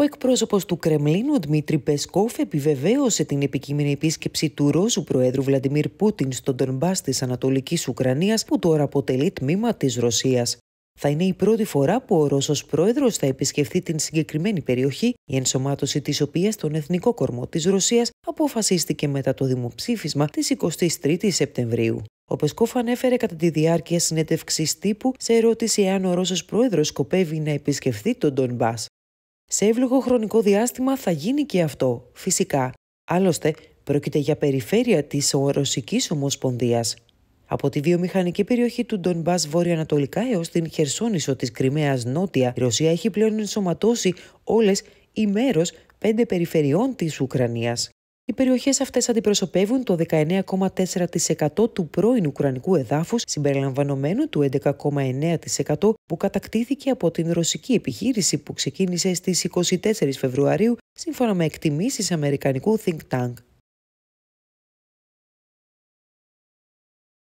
Ο εκπρόσωπος του Κρεμλίνου, Δημήτρη Πεσκόφ, επιβεβαίωσε την επικείμενη επίσκεψη του Ρώσου Προέδρου Βλαντιμίρ Πούτιν στον Τονμπά της Ανατολικής Ουκρανίας, που τώρα αποτελεί τμήμα της Ρωσίας. Θα είναι η πρώτη φορά που ο Ρώσος Πρόεδρος θα επισκεφθεί την συγκεκριμένη περιοχή, η ενσωμάτωση της οποίας στον Εθνικό Κορμό της Ρωσίας αποφασίστηκε μετά το δημοψήφισμα της 23η Σεπτεμβρίου. Ο Πεσκόφ ανέφερε κατά τη διάρκεια συνέντευξης τύπου σε ερώτηση εάν ο Ρώσος Πρόεδρος σκοπεύει να επισκεφθεί τον Ντονμπάς. Σε εύλογο χρονικό διάστημα θα γίνει και αυτό, φυσικά. Άλλωστε, πρόκειται για περιφέρεια της Ρωσικής Ομοσπονδίας. Από τη βιομηχανική περιοχή του Ντονμπάς βόρεια-ανατολικά έως την Χερσόνησο της Κρυμαίας νότια, η Ρωσία έχει πλέον ενσωματώσει όλες ή μέρος πέντε περιφερειών της Ουκρανίας. Οι περιοχές αυτές αντιπροσωπεύουν το 19,4% του πρώην Ουκρανικού εδάφους, συμπεριλαμβανομένου του 11,9% που κατακτήθηκε από την ρωσική επιχείρηση που ξεκίνησε στις 24 Φεβρουαρίου, σύμφωνα με εκτιμήσεις Αμερικανικού Think Tank.